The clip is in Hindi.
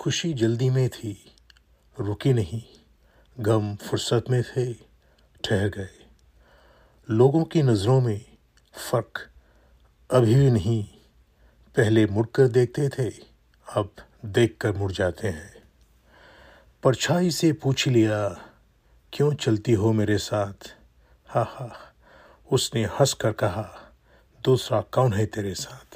खुशी जल्दी में थी रुकी नहीं गम फुर्सत में थे ठहर गए लोगों की नज़रों में फ़र्क अभी भी नहीं पहले मुड़कर देखते थे अब देख कर मुड़ जाते हैं परछाई से पूछ लिया क्यों चलती हो मेरे साथ हा हा उसने हंस कर कहा दूसरा कौन है तेरे साथ